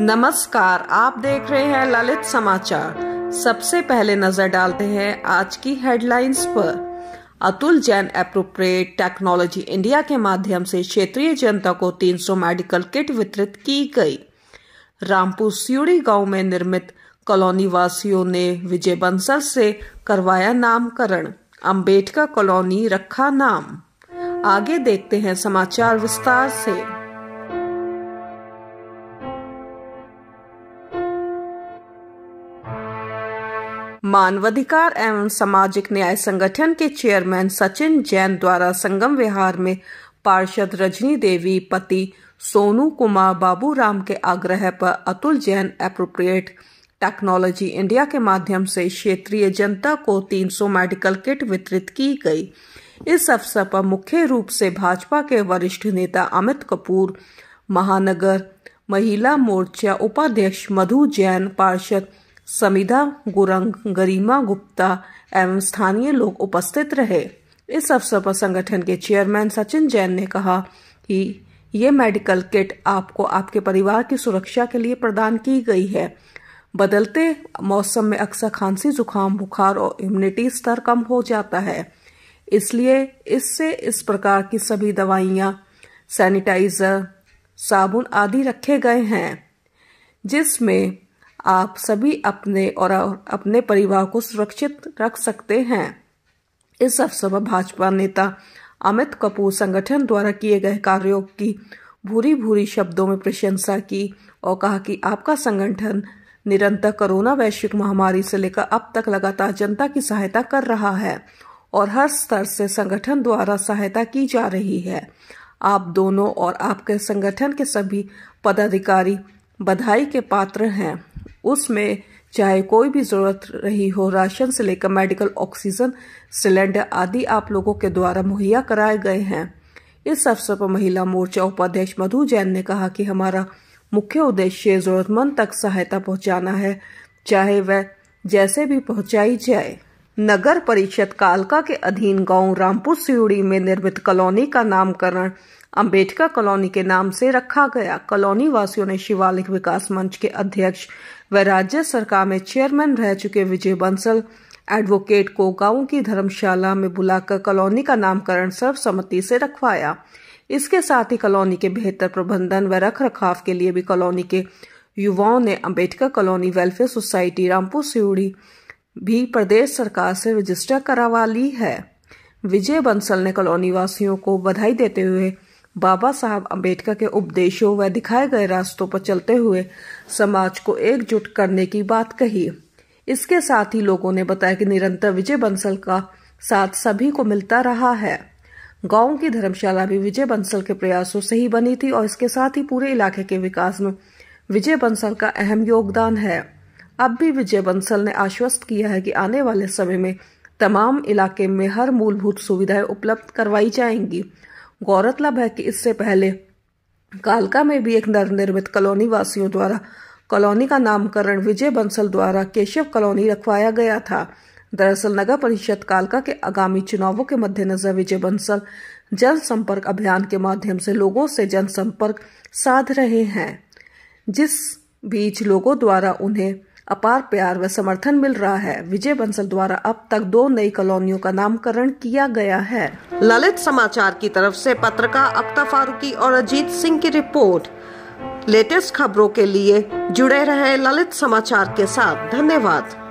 नमस्कार आप देख रहे हैं ललित समाचार सबसे पहले नजर डालते हैं आज की हेडलाइंस पर Atul Jain appropriate technology India के माध्यम से क्षेत्रीय जनता को 300 मेडिकल किट वितरित की गई रामपुर सियूड़ी गांव में निर्मित कॉलोनी वासियों ने विजय बंसल से करवाया नामकरण अंबेडकर कॉलोनी रखा नाम आगे देखते हैं समाचार विस्तार से मानवाधिकार एवं सामाजिक न्याय संगठन के चेयरमैन सचिन जैन द्वारा संगम विहार में पार्षद रजनी देवी पति सोनू कुमार बाबू राम के आग्रह पर Atul Jain appropriate technology India के माध्यम से क्षेत्रीय जनता को 300 मेडिकल किट वितरित की गई इस अवसर पर मुख्य रूप से भाजपा के वरिष्ठ नेता अमित कपूर महानगर महिला मोर्चा उपाध्यक्ष मधु जैन पार्षद समिधा गुरंग गरिमा गुप्ता एवं स्थानीय लोग उपस्थित रहे इस अवसर पर संगठन के चेयरमैन सचिन जैन ने कहा कि ये मेडिकल किट आपको आपके परिवार की सुरक्षा के लिए प्रदान की गई है बदलते मौसम में अक्सर खांसी जुकाम बुखार और इम्यूनिटी स्तर कम हो जाता है इसलिए इससे इस प्रकार की सभी दवाइयाँ सैनिटाइजर साबुन आदि रखे गए हैं जिसमें आप सभी अपने और अपने परिवार को सुरक्षित रख सकते हैं इस अवसर पर भाजपा नेता अमित कपूर संगठन द्वारा किए गए कार्यों की भूरी भूरी शब्दों में प्रशंसा की और कहा कि आपका संगठन निरंतर कोरोना वैश्विक महामारी से लेकर अब तक लगातार जनता की सहायता कर रहा है और हर स्तर से संगठन द्वारा सहायता की जा रही है आप दोनों और आपके संगठन के सभी पदाधिकारी बधाई के पात्र हैं उसमें चाहे कोई भी ज़रूरत रही हो राशन से लेकर मेडिकल ऑक्सीजन सिलेंडर आदि आप लोगों के द्वारा मुहैया कराए गए हैं इस अवसर पर महिला मोर्चा उपाध्यक्ष मधु जैन ने कहा कि हमारा मुख्य उद्देश्य जरूरतमंद तक सहायता पहुंचाना है चाहे वह जैसे भी पहुंचाई जाए नगर परिषद कालका के अधीन गांव रामपुर सिउड़ी में निर्मित कॉलोनी का नामकरण अंबेडकर कॉलोनी के नाम से रखा गया कॉलोनी वासियों ने शिवालिक विकास मंच के अध्यक्ष व राज्य सरकार में चेयरमैन रह चुके विजय बंसल एडवोकेट को गांव की धर्मशाला में बुलाकर कॉलोनी का नामकरण सर्वसम्मति से रखवाया इसके साथ ही कॉलोनी के बेहतर प्रबंधन व रख रखाव के लिए भी कॉलोनी के युवाओं ने Ambedkar colony welfare society Rampur Siuri भी प्रदेश सरकार से रजिस्टर करवा ली है विजय बंसल ने कॉलोनी वासियों को बधाई देते हुए बाबा साहब अंबेडकर के उपदेशों व दिखाए गए रास्तों पर चलते हुए समाज को एकजुट करने की बात कही इसके साथ ही लोगों ने बताया कि निरंतर विजय बंसल का साथ सभी को मिलता रहा है गांव की धर्मशाला भी विजय बंसल के प्रयासों से ही बनी थी और इसके साथ ही पूरे इलाके के विकास में विजय बंसल का अहम योगदान है अब भी विजय बंसल ने आश्वस्त किया है कि आने वाले समय में तमाम इलाके में हर मूलभूत सुविधाएं उपलब्ध करवाई जाएंगी गौरतलब है कि इससे पहले कालका में भी एक नवनिर्मित कॉलोनी वासियों द्वारा कॉलोनी का नामकरण विजय बंसल द्वारा केशव कॉलोनी रखवाया गया था दरअसल नगर परिषद कालका के आगामी चुनावों के मद्देनजर विजय बंसल जनसंपर्क अभियान के माध्यम से लोगों से जनसंपर्क साध रहे हैं जिस बीच लोगों द्वारा उन्हें अपार प्यार व समर्थन मिल रहा है विजय बंसल द्वारा अब तक दो नई कॉलोनियों का नामकरण किया गया है ललित समाचार की तरफ से पत्रकार अख्ता फारूकी और अजीत सिंह की रिपोर्ट लेटेस्ट खबरों के लिए जुड़े रहे ललित समाचार के साथ धन्यवाद